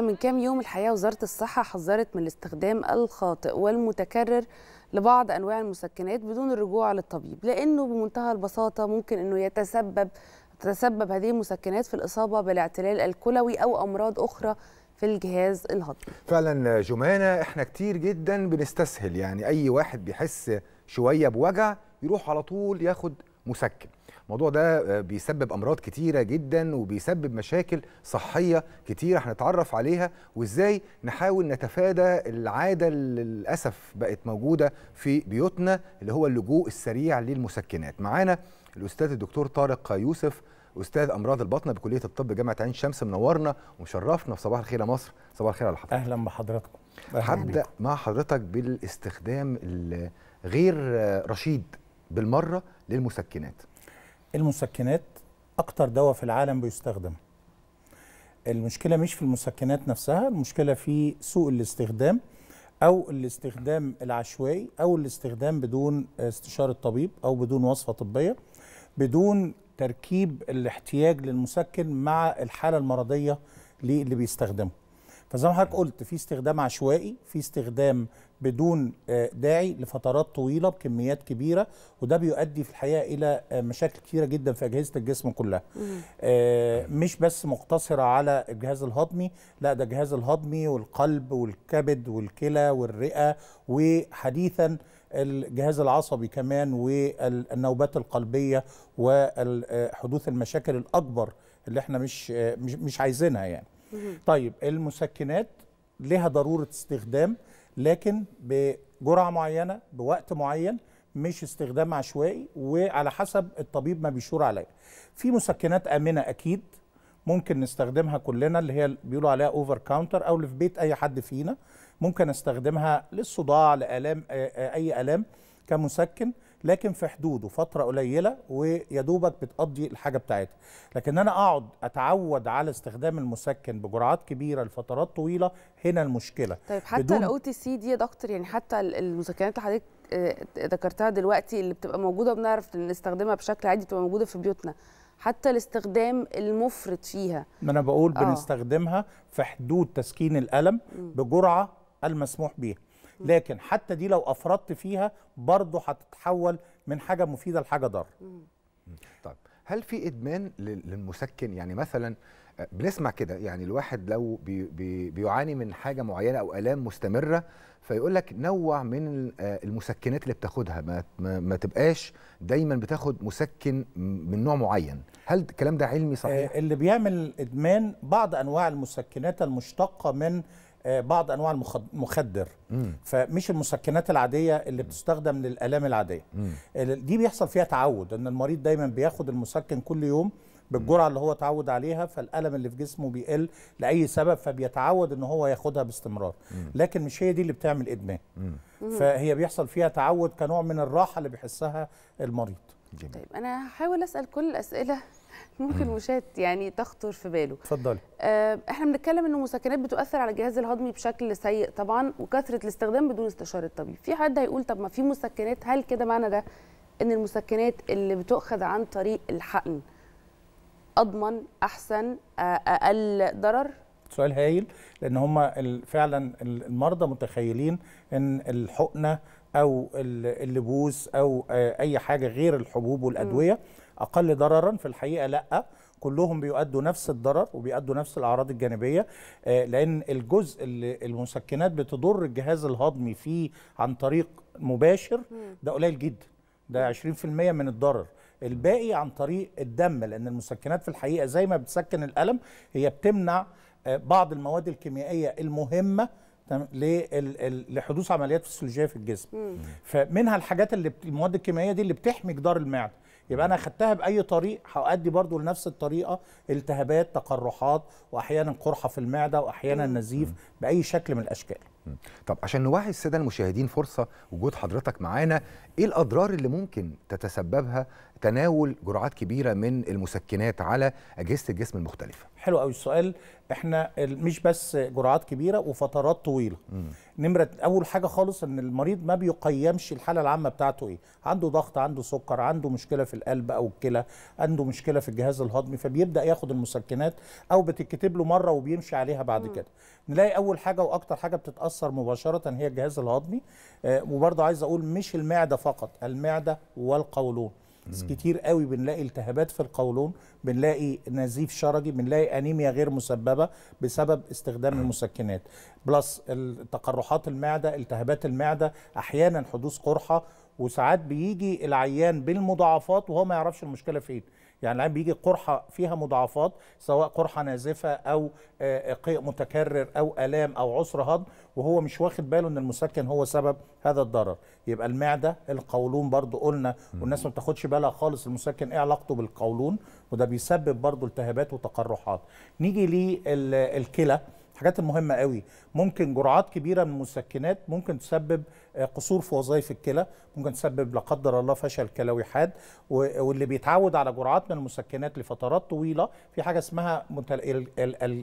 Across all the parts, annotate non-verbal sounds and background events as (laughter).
من كام يوم الحقيقه وزاره الصحه حذرت من الاستخدام الخاطئ والمتكرر لبعض انواع المسكنات بدون الرجوع للطبيب لانه بمنتهى البساطه ممكن انه يتسبب تتسبب هذه المسكنات في الاصابه بالاعتلال الكلوي او امراض اخرى في الجهاز الهضمي فعلا جمانه احنا كتير جدا بنستسهل يعني اي واحد بيحس شويه بوجع يروح على طول ياخد مسكن الموضوع ده آه، بيسبب امراض كتيره جدا وبيسبب مشاكل صحيه كتيره هنتعرف عليها وازاي نحاول نتفادى العاده اللي للاسف بقت موجوده في بيوتنا اللي هو اللجوء السريع للمسكنات معانا الاستاذ الدكتور طارق يوسف استاذ امراض البطنه بكليه الطب جامعه عين شمس منورنا ومشرفنا في صباح الخير يا مصر صباح الخير على حضرتك اهلا بحضراتكم هبدا مع حضرتك بالاستخدام الغير آه، رشيد بالمره للمسكنات المسكنات اكتر دواء في العالم بيستخدم المشكله مش في المسكنات نفسها المشكله في سوء الاستخدام او الاستخدام العشوائي او الاستخدام بدون استشاره طبيب او بدون وصفه طبيه بدون تركيب الاحتياج للمسكن مع الحاله المرضيه للي بيستخدمه فزي ما حضرتك قلت في استخدام عشوائي في استخدام بدون آه، داعي لفترات طويله بكميات كبيره وده بيؤدي في الحقيقه الى آه، مشاكل كثيره جدا في اجهزه الجسم كلها آه، مش بس مقتصره على الجهاز الهضمي لا ده الجهاز الهضمي والقلب والكبد والكلى والرئه وحديثا الجهاز العصبي كمان والنوبات القلبيه وحدوث المشاكل الاكبر اللي احنا مش مش, عايزينها يعني طيب المسكنات لها ضروره استخدام لكن بجرعه معينه بوقت معين مش استخدام عشوائي وعلى حسب الطبيب ما بيشور عليا في مسكنات امنه اكيد ممكن نستخدمها كلنا اللي هي بيقولوا عليها اوفر كاونتر او اللي في بيت اي حد فينا ممكن استخدمها للصداع لالام اي الام كمسكن لكن في حدوده فتره قليله ويدوبك بتقضي الحاجه بتاعتها لكن انا اقعد اتعود على استخدام المسكن بجرعات كبيره لفترات طويله هنا المشكله طيب حتى الاو تي سي دي يا دكتور يعني حتى المسكنات اللي حضرتك آه، ذكرتها دلوقتي اللي بتبقى موجوده بنعرف نستخدمها بشكل عادي بتبقى موجوده في بيوتنا حتى الاستخدام المفرط فيها ما انا بقول أوه. بنستخدمها في حدود تسكين الالم بجرعه المسموح بيها لكن حتى دي لو افرطت فيها برضه هتتحول من حاجه مفيده لحاجه ضاره طيب هل في ادمان للمسكن يعني مثلا آه، بنسمع كده يعني الواحد لو بي بي بيعاني من حاجه معينه او الام مستمره فيقول لك نوع من آه، المسكنات اللي بتاخدها ما, ما, ما تبقاش دايما بتاخد مسكن من نوع معين هل الكلام ده علمي صحيح آه، اللي بيعمل ادمان بعض انواع المسكنات المشتقه من آه، بعض انواع المخدر فمش المسكنات العاديه اللي بتستخدم للالام العاديه دي بيحصل فيها تعود ان المريض دايما بياخد المسكن كل يوم بالجرعه اللي هو تعود عليها فالالم اللي في جسمه بيقل لاي سبب فبيتعود ان هو ياخدها باستمرار لكن مش هي دي اللي بتعمل ادمان فهي بيحصل فيها تعود كنوع من الراحه اللي بيحسها المريض جميل. طيب انا هحاول اسال كل الاسئله ممكن مشات يعني تخطر في باله اتفضلي آه احنا بنتكلم ان المسكنات بتؤثر على الجهاز الهضمي بشكل سيء طبعا وكثره الاستخدام بدون استشاره الطبيب في حد هيقول طب ما في مسكنات هل كده معنى ده ان المسكنات اللي بتؤخذ عن طريق الحقن اضمن احسن آه، اقل ضرر سؤال هايل لان هم فعلا المرضى متخيلين ان الحقنه او اللبوس او آه، اي حاجه غير الحبوب والادويه اقل ضررا في الحقيقه لا كلهم بيؤدوا نفس الضرر وبيؤدوا نفس الاعراض الجانبيه آه، لان الجزء اللي المسكنات بتضر الجهاز الهضمي فيه عن طريق مباشر ده قليل جدا ده 20% من الضرر الباقي عن طريق الدم لان المسكنات في الحقيقه زي ما بتسكن الالم هي بتمنع آه، بعض المواد الكيميائيه المهمه لحدوث عمليات فسيولوجيه في الجسم مم. فمنها الحاجات اللي المواد الكيميائيه دي اللي بتحمي جدار المعده يبقى انا خدتها باي طريق هادي برضو لنفس الطريقه التهابات تقرحات واحيانا قرحه في المعده واحيانا نزيف باي شكل من الاشكال طب عشان نوعي الساده المشاهدين فرصه وجود حضرتك معانا ايه الاضرار اللي ممكن تتسببها تناول جرعات كبيره من المسكنات على اجهزه الجسم المختلفه حلو قوي السؤال احنا مش بس جرعات كبيره وفترات طويله نمره اول حاجه خالص ان المريض ما بيقيمش الحاله العامه بتاعته ايه عنده ضغط عنده سكر عنده مشكله في القلب او الكلى عنده مشكله في الجهاز الهضمي فبيبدا ياخد المسكنات او بتتكتب له مره وبيمشي عليها بعد مم. كده نلاقي اول حاجه واكتر حاجه بتتاثر مباشره هي الجهاز الهضمي آه وبرضه عايز اقول مش المعده فقط المعده والقولون كتير قوي بنلاقي التهابات في القولون بنلاقي نزيف شرجي بنلاقي انيميا غير مسببه بسبب استخدام المسكنات بلس تقرحات المعده التهابات المعده احيانا حدوث قرحه وساعات بيجي العيان بالمضاعفات وهو ما يعرفش المشكله فين يعني اللاعب بيجي قرحه فيها مضاعفات سواء قرحه نازفه او آه، آه، قيء متكرر او الام او عسر هضم وهو مش واخد باله ان المسكن هو سبب هذا الضرر يبقى المعده القولون برضو قلنا والناس ما بتاخدش بالها خالص المسكن ايه علاقته بالقولون وده بيسبب برضو التهابات وتقرحات نيجي للكلى الحاجات المهمة قوي ممكن جرعات كبيرة من المسكنات ممكن تسبب آه، قصور في وظائف الكلى ممكن تسبب لا قدر الله فشل كلوي حاد واللي بيتعود على جرعات من المسكنات لفترات طويلة في حاجة اسمها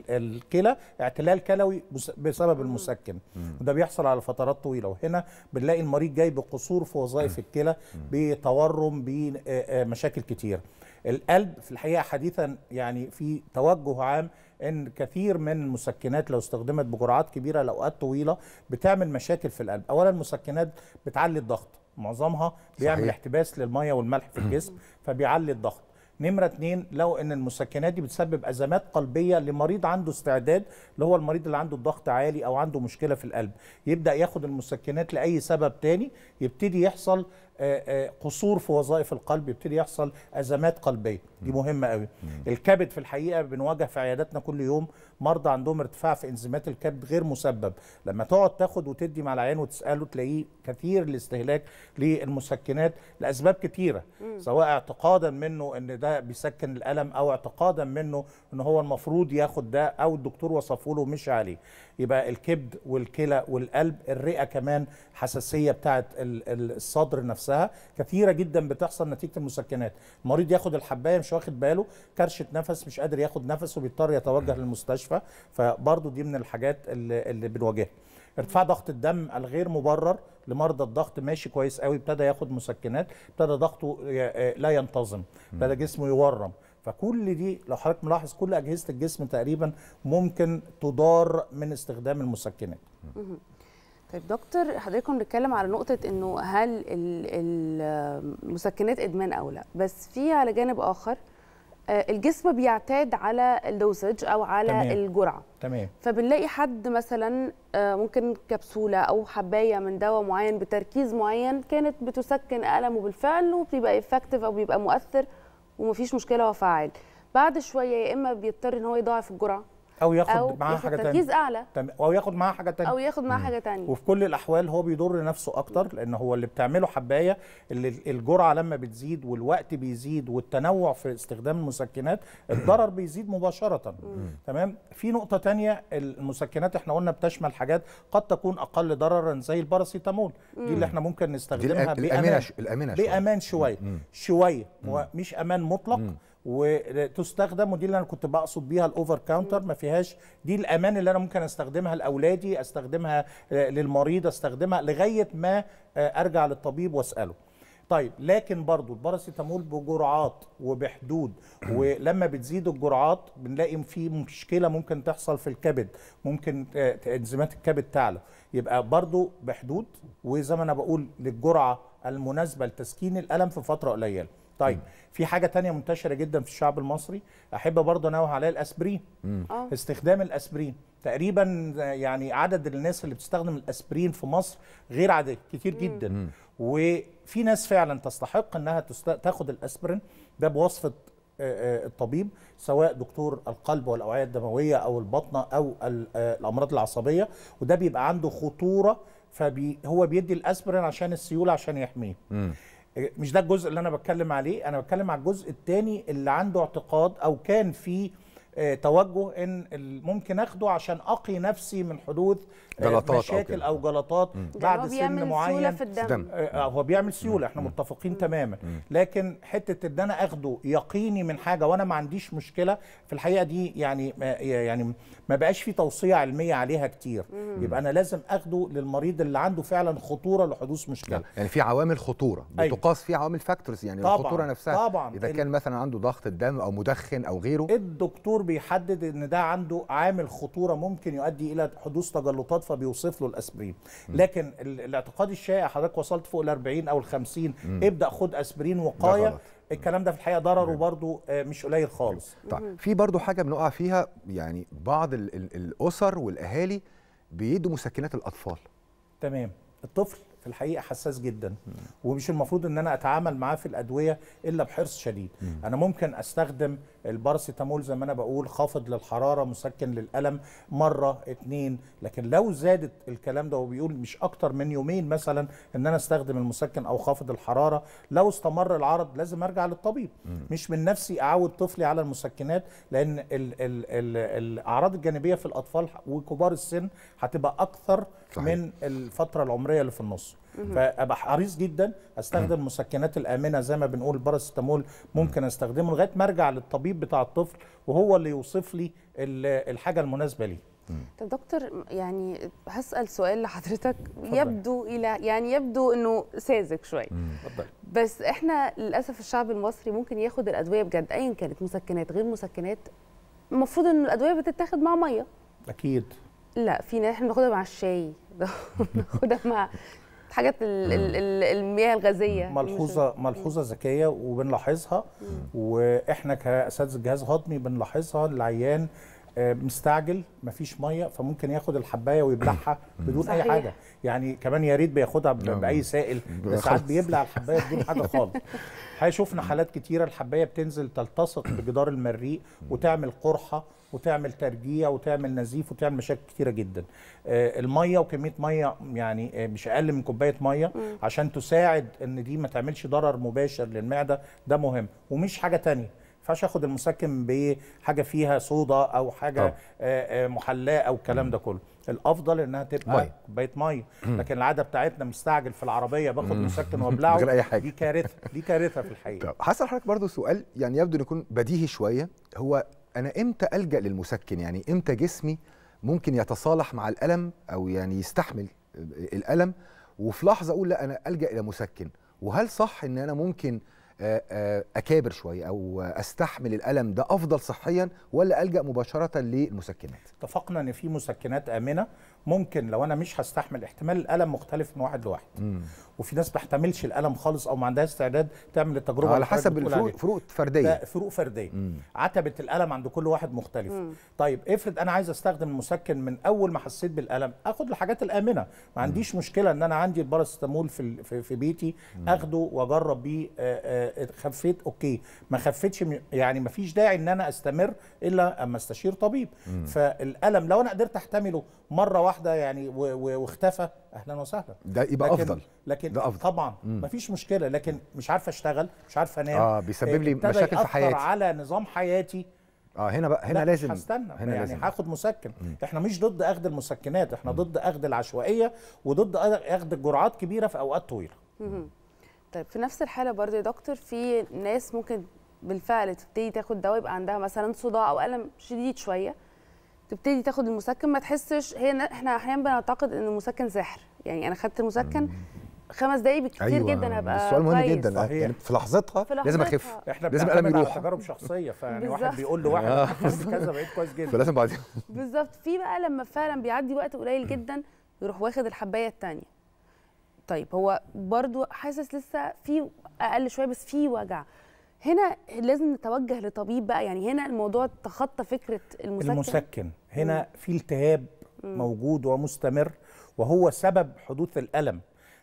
الكلى اعتلال كلوي بسبب المسكن وده بيحصل على فترات طويلة وهنا بنلاقي المريض جاي بقصور في وظائف الكلى بتورم بمشاكل آه، آه، كتير القلب في الحقيقة حديثا يعني في توجه عام ان كثير من المسكنات لو استخدمت بجرعات كبيره لاوقات طويله بتعمل مشاكل في القلب اولا المسكنات بتعلي الضغط معظمها بيعمل صحيح. احتباس للميه والملح في الجسم (clears throat) فبيعلي الضغط نمرة اتنين لو ان المسكنات دي بتسبب ازمات قلبية لمريض عنده استعداد اللي هو المريض اللي عنده الضغط عالي او عنده مشكلة في القلب يبدأ ياخد المسكنات لأي سبب تاني يبتدي يحصل آه، آه، قصور في وظائف القلب يبتدي يحصل ازمات قلبيه دي مهمه قوي الكبد في الحقيقه بنواجه في عياداتنا كل يوم مرضى عندهم ارتفاع في انزيمات الكبد غير مسبب لما تقعد تاخد وتدي مع العيان وتساله تلاقيه كثير الاستهلاك للمسكنات لاسباب كثيره سواء اعتقادا منه ان ده بيسكن الالم او اعتقادا منه ان هو المفروض ياخد ده او الدكتور وصفه له مش عليه يبقى الكبد والكلى والقلب الرئه كمان حساسيه بتاعه الصدر نفسها كثيره جدا بتحصل نتيجه المسكنات المريض ياخد الحبايه مش واخد باله كرشه نفس مش قادر ياخد نفسه بيضطر يتوجه للمستشفى فبرضو دي من الحاجات اللي, اللي بنواجهها ارتفاع ضغط الدم الغير مبرر لمرضى الضغط ماشي كويس قوي ابتدى ياخد مسكنات ابتدى ضغطه آه، لا ينتظم ابتدى جسمه يورم فكل دي لو حضرتك ملاحظ كل اجهزه الجسم تقريبا ممكن تضار من استخدام المسكنات طيب دكتور حضرتك بنتكلم على نقطه انه هل المسكنات ادمان او لا بس في على جانب اخر آه، الجسم بيعتاد على الدوسج او على تمام. الجرعه تمام فبنلاقي حد مثلا آه، ممكن كبسوله او حبايه من دواء معين بتركيز معين كانت بتسكن المه بالفعل وبيبقى افكتيف او بيبقى مؤثر ومفيش مشكله هو فعال بعد شويه يا اما بيضطر ان هو يضاعف الجرعه او ياخد أو معاه ياخد حاجه ثانيه تركيز اعلى او ياخد معاه حاجه ثانيه او ياخد معاه حاجه ثانيه وفي كل الاحوال هو بيضر نفسه اكتر لان هو اللي بتعمله حبايه اللي الجرعه لما بتزيد والوقت بيزيد والتنوع في استخدام المسكنات الضرر بيزيد مباشره تمام في نقطه ثانيه المسكنات احنا قلنا بتشمل حاجات قد تكون اقل ضررا زي الباراسيتامول دي اللي احنا ممكن نستخدمها الامانه بامان شويه بامان شويه شويه مش امان مطلق وتستخدم ودي اللي انا كنت بقصد بيها الاوفر كاونتر ما فيهاش دي الامان اللي انا ممكن استخدمها لاولادي استخدمها للمريض استخدمها لغايه ما آه، ارجع للطبيب واساله طيب لكن برضو الباراسيتامول بجرعات وبحدود ولما بتزيد الجرعات بنلاقي في مشكله ممكن تحصل في الكبد ممكن آه، انزيمات الكبد تعلى يبقى برضو بحدود وزي ما انا بقول للجرعه المناسبه لتسكين الالم في فتره قليله طيب في حاجه تانية منتشره جدا في الشعب المصري احب برضه انوه عليها الاسبرين مم. آه. استخدام الاسبرين تقريبا يعني عدد الناس اللي بتستخدم الاسبرين في مصر غير عادي كتير جدا مم. وفي ناس فعلا تستحق انها تاخد الاسبرين ده بوصفه الطبيب سواء دكتور القلب والاوعيه الدمويه او البطنه او الامراض العصبيه وده بيبقى عنده خطوره فهو بيدي الاسبرين عشان السيوله عشان يحميه مش ده الجزء اللي انا بتكلم عليه انا بتكلم على الجزء الثاني اللي عنده اعتقاد او كان فيه آه، توجه ان ممكن اخده عشان اقي نفسي من حدوث آه، جلطات مشاكل او, أو جلطات يعني بعد سن معين هو بيعمل سيولة في الدم. آه، هو بيعمل سيوله احنا متفقين تماما لكن حته ان انا اخده يقيني من حاجه وانا ما عنديش مشكله في الحقيقه دي يعني ما يعني ما بقاش في توصيه علميه عليها كتير يبقى انا لازم اخده للمريض اللي عنده فعلا خطوره لحدوث مشكله يعني, يعني في عوامل خطوره أيوة. بتقاس في عوامل فاكتورز يعني طبعًا الخطوره نفسها طبعا اذا كان مثلا عنده ضغط الدم او مدخن او غيره الدكتور الدكتور بيحدد ان ده عنده عامل خطوره ممكن يؤدي الى حدوث تجلطات فبيوصف له الاسبرين لكن الاعتقاد الشائع حضرتك وصلت فوق ال 40 او ال 50 ابدا خد اسبرين وقايه الكلام ده في الحقيقه ضرره برضو آه، مش قليل خالص طيب, طيب. في برضو حاجه بنقع فيها يعني بعض الاسر والاهالي بيدوا مسكنات الاطفال تمام الطفل في الحقيقه حساس جدا ومش المفروض ان انا اتعامل معاه في الادويه الا بحرص شديد انا ممكن استخدم البارسيتامول زي ما انا بقول خافض للحراره مسكن للالم مره اتنين لكن لو زادت الكلام ده وبيقول مش اكتر من يومين مثلا ان انا استخدم المسكن او خافض الحراره لو استمر العرض لازم ارجع للطبيب مش من نفسي اعود طفلي على المسكنات لان الـ الـ الـ الاعراض الجانبيه في الاطفال وكبار السن هتبقى اكثر صحيح. من الفتره العمريه اللي في النص فابقى حريص جدا استخدم المسكنات الامنه زي ما بنقول باراسيتامول ممكن استخدمه لغايه ما ارجع للطبيب بتاع الطفل وهو اللي يوصف لي الحاجه المناسبه ليه طب دكتور يعني هسال سؤال لحضرتك يبدو الى يعني يبدو انه ساذج شويه بس احنا للاسف الشعب المصري ممكن ياخد الادويه بجد ايا كانت مسكنات غير مسكنات المفروض ان الادويه بتتاخد مع ميه اكيد لا في ناس احنا بناخدها مع الشاي (laughs) بناخدها مع حاجات المياه الغازيه ملحوظه ملحوظه ذكيه وبنلاحظها واحنا كاساتذه الجهاز الهضمي بنلاحظها العيان آه، مستعجل مفيش ميه فممكن ياخد الحبايه ويبلعها (clears throat) بدون صحيح. اي حاجه يعني كمان يا ريت بياخدها باي سائل (laughs) ساعات بيبلع الحبايه بدون حاجه خالص شفنا حالات كتيره الحبايه بتنزل تلتصق بجدار المريء وتعمل قرحه وتعمل ترجيع وتعمل نزيف وتعمل مشاكل كتيره جدا آه، الميه وكميه ميه يعني آه، مش اقل من كوبايه ميه عشان تساعد ان دي ما تعملش ضرر مباشر للمعده ده مهم ومش حاجه تانية ينفعش اخد المسكن بحاجه فيها صودا او حاجه آه. آه، آه، محلاه او الكلام ده كله الافضل انها تبقى مية. كوبايه ميه لكن العاده بتاعتنا مستعجل في العربيه باخد مسكن (laughs) وابلعه غير اي حاجه دي كارثه دي كارثه في الحقيقه طب حصل حضرتك برضو سؤال يعني يبدو ان يكون بديهي شويه هو انا امتى الجا للمسكن يعني امتى جسمي ممكن يتصالح مع الالم او يعني يستحمل الالم وفي لحظه اقول لا انا الجا الى مسكن وهل صح ان انا ممكن آه، آه، اكابر شويه او استحمل الالم ده افضل صحيا ولا الجا مباشره للمسكنات اتفقنا ان في مسكنات امنه ممكن لو انا مش هستحمل احتمال الالم مختلف من واحد لواحد مم. وفي ناس ما بتحتملش الالم خالص او ما عندهاش استعداد تعمل التجربه على حسب الفروق فروق فرديه فروق فرديه مم. عتبه الالم عند كل واحد مختلف مم. طيب افرض انا عايز استخدم المسكن من اول ما حسيت بالالم اخد الحاجات الامنه ما عنديش مم. مشكله ان انا عندي الباراسيتامول في في بيتي مم. اخده واجرب بيه آه، آه، خفيت اوكي ما خفتش يعني ما فيش داعي ان انا استمر الا اما استشير طبيب مم. فالالم لو انا قدرت احتمله مره واحده واحده يعني واختفى اهلا وسهلا ده يبقى لكن افضل لكن ده أفضل. طبعا مم. مفيش مشكله لكن مش عارف اشتغل مش عارف انام اه بيسبب لي مشاكل في حياتي على نظام حياتي اه هنا بقى هنا لازم هستنى هنا يعني هاخد مسكن مم. احنا مش ضد اخذ المسكنات احنا مم. ضد اخذ العشوائيه وضد اخذ الجرعات كبيره في اوقات طويله طيب في نفس الحاله برضه يا دكتور في ناس ممكن بالفعل تبتدي تاخد دواء يبقى عندها مثلا صداع او الم شديد شويه تبتدي تاخد المسكن ما تحسش هي احنا احيانا بنعتقد ان المسكن سحر يعني انا خدت المسكن خمس دقايق بكتير أيوة. جدا هبقى السؤال مهم جدا يعني في لحظتها, في لحظتها لازم اخف احنا لازم القلم يروح تجارب شخصيه فيعني واحد بيقول لواحد آه. (laughs) كذا بقيت كويس جدا فلازم بعدين بالظبط في بقى لما فعلا بيعدي وقت قليل جدا يروح واخد الحبايه الثانيه طيب هو برضو حاسس لسه في اقل شويه بس في وجع هنا لازم نتوجه لطبيب بقى يعني هنا الموضوع تخطى فكره المسكن المسكن هنا في التهاب موجود ومستمر وهو سبب حدوث الالم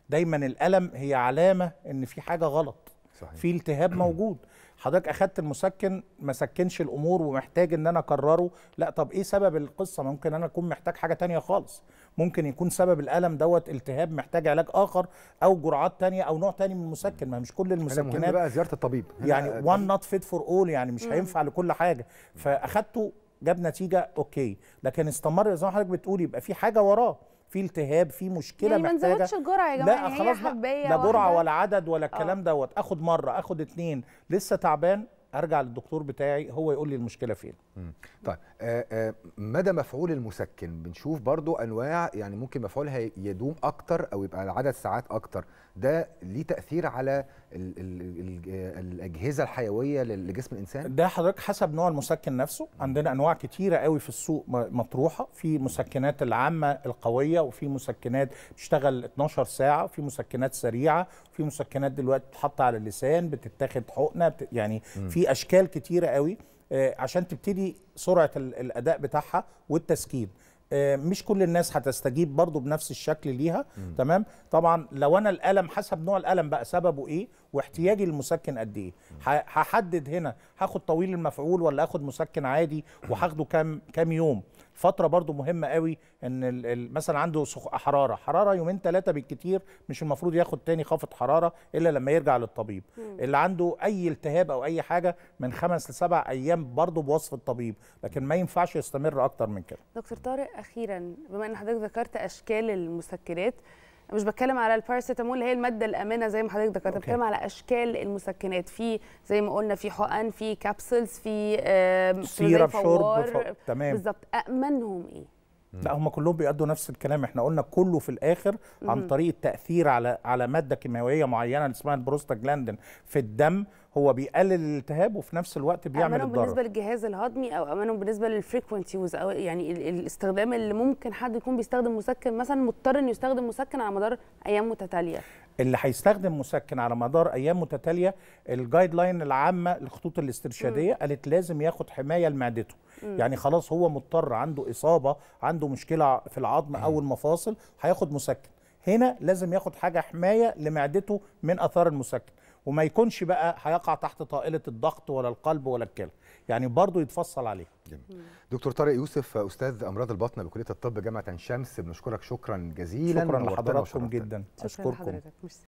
دايما الالم هي علامه ان في حاجه غلط صحيح. في التهاب (clears throat) موجود حضرتك اخدت المسكن ما سكنش الامور ومحتاج ان انا اكرره لا طب ايه سبب القصه ممكن انا اكون محتاج حاجه تانية خالص ممكن يكون سبب الالم دوت التهاب محتاج علاج اخر او جرعات تانية او نوع تاني من المسكن ما مش كل المسكنات بقى زياره الطبيب يعني وان نوت فيت فور اول يعني مش هينفع لكل حاجه فاخدته جاب نتيجه اوكي لكن استمر زي ما حضرتك بتقول يبقى في حاجه وراه في التهاب في مشكله يعني محتاجه ما الجرعه يا جماعه لا يعني خلاص لا جرعه ولا عدد ولا الكلام آه. دوت اخد مره اخد اتنين لسه تعبان ارجع للدكتور بتاعي هو يقول لي المشكله فين طيب آه، آه، مدى مفعول المسكن بنشوف برضو انواع يعني ممكن مفعولها يدوم اكتر او يبقى عدد ساعات اكتر ده ليه تاثير على الاجهزه الحيويه لجسم الانسان ده حضرتك حسب نوع المسكن نفسه عندنا انواع كتيره قوي في السوق مطروحه في مسكنات العامه القويه وفي مسكنات بتشتغل 12 ساعه في مسكنات سريعه في مسكنات دلوقتي بتتحط على اللسان بتتاخد حقنه بت... يعني في اشكال كتيره قوي آه، عشان تبتدي سرعه الاداء بتاعها والتسكين آه، مش كل الناس هتستجيب برضو بنفس الشكل ليها م. تمام طبعا لو انا الالم حسب نوع الالم بقى سببه ايه واحتياجي للمسكن قد ايه هحدد هنا هاخد طويل المفعول ولا اخد مسكن عادي وهاخده كام كام يوم فتره برضو مهمه قوي ان مثلا عنده حراره حراره يومين ثلاثه بالكتير مش المفروض ياخد تاني خافض حراره الا لما يرجع للطبيب مم. اللي عنده اي التهاب او اي حاجه من خمس لسبع ايام برضو بوصف الطبيب لكن ما ينفعش يستمر اكتر من كده دكتور طارق اخيرا بما ان حضرتك ذكرت اشكال المسكرات مش بتكلم على الباراسيتامول اللي هي الماده الامنه زي ما حضرتك ذكرت بتكلم على اشكال المسكنات في زي ما قلنا في حقن في كابسولز في سيرب شرب تمام بالظبط امنهم ايه لا هم كلهم بيأدوا نفس الكلام احنا قلنا كله في الاخر عن طريق التاثير على على ماده كيماويه معينه اسمها البروستاجلاندين في الدم هو بيقلل الالتهاب وفي نفس الوقت بيعمل أمانهم الضرر بالنسبه للجهاز الهضمي او امانه بالنسبه للفريكونسي يوز او يعني الاستخدام اللي ممكن حد يكون بيستخدم مسكن مثلا مضطر انه يستخدم مسكن على مدار ايام متتاليه اللي هيستخدم مسكن على مدار ايام متتاليه الجايد لاين العامه الخطوط الاسترشاديه م. قالت لازم ياخد حمايه لمعدته يعني خلاص هو مضطر عنده اصابه عنده مشكله في العظم م. او المفاصل هياخد مسكن هنا لازم ياخد حاجه حمايه لمعدته من اثار المسكن وما يكونش بقى هيقع تحت طائله الضغط ولا القلب ولا الكلى يعني برضه يتفصل عليه جميل. دكتور طارق يوسف استاذ امراض البطن بكليه الطب جامعه عين شمس بنشكرك شكرا جزيلا شكرا لحضراتكم جدا اشكركم